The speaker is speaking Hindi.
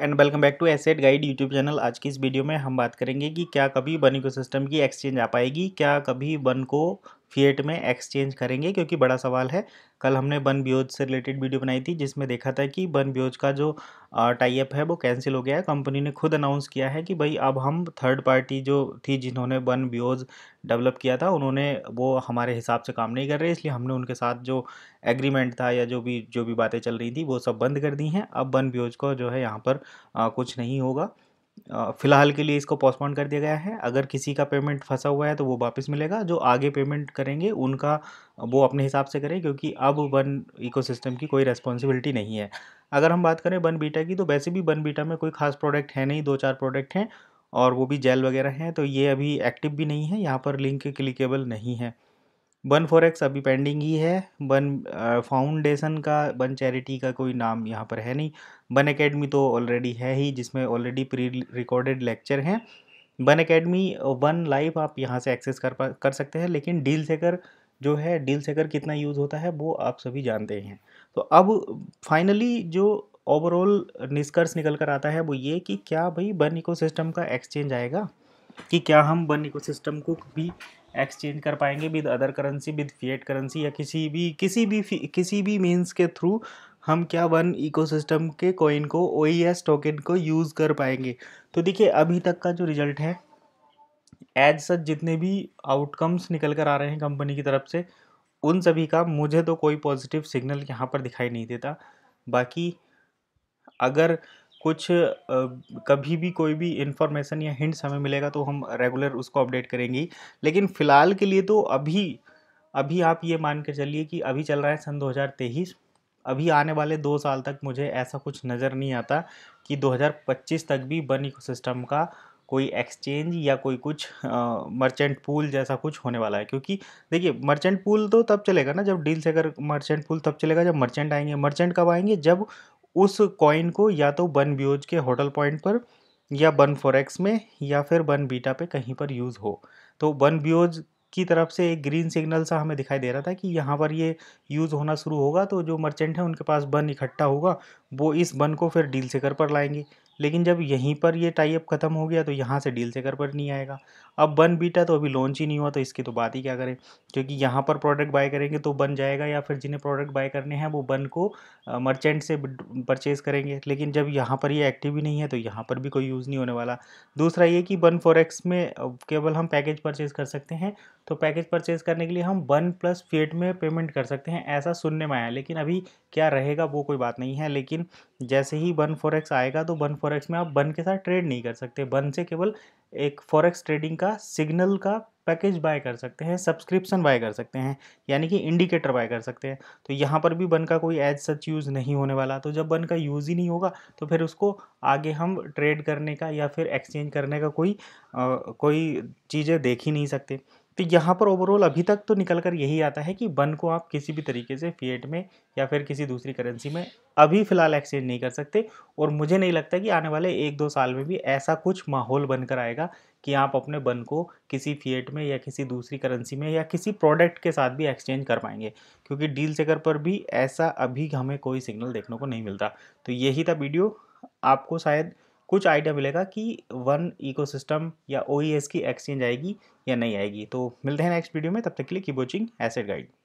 and welcome back to Asset Guide YouTube channel आज की इस वीडियो में हम बात करेंगे कि क्या कभी वन सिस्टम की एक्सचेंज आ पाएगी क्या कभी वन को फिएट में एक्सचेंज करेंगे क्योंकि बड़ा सवाल है कल हमने बन ब्योज से रिलेटेड वीडियो बनाई थी जिसमें देखा था कि बन ब्योज का जो टाइप है वो कैंसिल हो गया है कंपनी ने खुद अनाउंस किया है कि भाई अब हम थर्ड पार्टी जो थी जिन्होंने बन ब्योज डेवलप किया था उन्होंने वो हमारे हिसाब से काम नहीं कर रहे इसलिए हमने उनके साथ जो एग्रीमेंट था या जो भी जो भी बातें चल रही थी वो सब बंद कर दी हैं अब बन ब्योज को जो है यहाँ पर आ, कुछ नहीं होगा फ़िलहाल के लिए इसको पोस्टपोन कर दिया गया है अगर किसी का पेमेंट फंसा हुआ है तो वो वापस मिलेगा जो आगे पेमेंट करेंगे उनका वो अपने हिसाब से करें क्योंकि अब वन इकोसिस्टम की कोई रेस्पॉन्सिबिलिटी नहीं है अगर हम बात करें वन बीटा की तो वैसे भी वन बीटा में कोई खास प्रोडक्ट है नहीं दो चार प्रोडक्ट हैं और वो भी जेल वगैरह हैं तो ये अभी एक्टिव भी नहीं है यहाँ पर लिंक क्लिकेबल नहीं है बन फॉरेक्स अभी पेंडिंग ही है बन फाउंडेशन का वन चैरिटी का कोई नाम यहाँ पर है नहीं बन एकेडमी तो ऑलरेडी है ही जिसमें ऑलरेडी प्री रिकॉर्डेड लेक्चर हैं बन एकेडमी वन लाइव आप यहाँ से एक्सेस कर पा कर सकते हैं लेकिन डील सेकर जो है डील सेकर कितना यूज़ होता है वो आप सभी जानते हैं तो अब फाइनली जो ओवरऑल निष्कर्ष निकल कर आता है वो ये कि क्या भाई बन इको का एक्सचेंज आएगा कि क्या हम वन सिस्टम को भी एक्सचेंज कर पाएंगे with other currency with fiat currency या किसी भी किसी भी किसी भी मीन्स के थ्रू हम क्या वन इकोसिस्टम के कॉइन को ओ टोकन e को यूज़ कर पाएंगे तो देखिए अभी तक का जो रिजल्ट है एज सच जितने भी आउटकम्स निकल कर आ रहे हैं कंपनी की तरफ से उन सभी का मुझे तो कोई पॉजिटिव सिग्नल यहाँ पर दिखाई नहीं देता बाकी अगर कुछ कभी भी कोई भी इन्फॉर्मेशन या हिंट्स हमें मिलेगा तो हम रेगुलर उसको अपडेट करेंगे लेकिन फ़िलहाल के लिए तो अभी अभी आप ये मान के चलिए कि अभी चल रहा है सन 2023 अभी आने वाले दो साल तक मुझे ऐसा कुछ नज़र नहीं आता कि 2025 तक भी बन इको सिस्टम का कोई एक्सचेंज या कोई कुछ मर्चेंट पूल जैसा कुछ होने वाला है क्योंकि देखिए मर्चेंट पूल तो तब चलेगा ना जब डील से अगर मर्चेंट पूल तब चलेगा जब मर्चेंट आएंगे मर्चेंट कब आएंगे जब उस कॉइन को या तो बन ब्योज के होटल पॉइंट पर या बन फॉरेक्स में या फिर बन बीटा पे कहीं पर यूज़ हो तो बन ब्योज की तरफ से एक ग्रीन सिग्नल सा हमें दिखाई दे रहा था कि यहाँ पर ये यूज़ होना शुरू होगा तो जो मर्चेंट हैं उनके पास बन इकट्ठा होगा वो इस बन को फिर डील सेकर पर लाएंगे लेकिन जब यहीं पर ये टाइप ख़त्म हो गया तो यहाँ से डील सेकर पर नहीं आएगा अब बन बीटा तो अभी लॉन्च ही नहीं हुआ तो इसकी तो बात ही क्या करें क्योंकि यहाँ पर प्रोडक्ट बाय करेंगे तो बन जाएगा या फिर जिन्हें प्रोडक्ट बाय करने हैं वो बन को मर्चेंट से परचेज़ करेंगे लेकिन जब यहाँ पर ये यह एक्टिव ही नहीं है तो यहाँ पर भी कोई यूज़ नहीं होने वाला दूसरा ये कि बन फोर में केवल हम पैकेज परचेज़ कर सकते हैं तो पैकेज परचेज़ करने के लिए हम वन प्लस फेट में पेमेंट कर सकते हैं ऐसा सुनने में आया लेकिन अभी क्या रहेगा वो कोई बात नहीं है लेकिन जैसे ही वन फोर आएगा तो वन फॉरेक्स में आप बन के साथ ट्रेड नहीं कर सकते बन से केवल एक फॉरेक्स ट्रेडिंग का सिग्नल का पैकेज बाय कर सकते हैं सब्सक्रिप्शन बाय कर सकते हैं यानी कि इंडिकेटर बाय कर सकते हैं तो यहाँ पर भी बन का कोई एज सच यूज़ नहीं होने वाला तो जब बन का यूज़ ही नहीं होगा तो फिर उसको आगे हम ट्रेड करने का या फिर एक्सचेंज करने का कोई आ, कोई चीज़ें देख ही नहीं सकते तो यहाँ पर ओवरऑल अभी तक तो निकल कर यही आता है कि वन को आप किसी भी तरीके से फीएट में या फिर किसी दूसरी करेंसी में अभी फ़िलहाल एक्सचेंज नहीं कर सकते और मुझे नहीं लगता कि आने वाले एक दो साल में भी ऐसा कुछ माहौल बनकर आएगा कि आप अपने बन को किसी फीएट में या किसी दूसरी करेंसी में या किसी प्रोडक्ट के साथ भी एक्सचेंज कर पाएंगे क्योंकि डील चेकर पर भी ऐसा अभी हमें कोई सिग्नल देखने को नहीं मिलता तो यही था वीडियो आपको शायद कुछ आइडिया मिलेगा कि वन इकोसिस्टम या ओ e की एक्सचेंज आएगी या नहीं आएगी तो मिलते हैं नेक्स्ट वीडियो में तब तक के लिए की वॉचिंग एसेड गाइड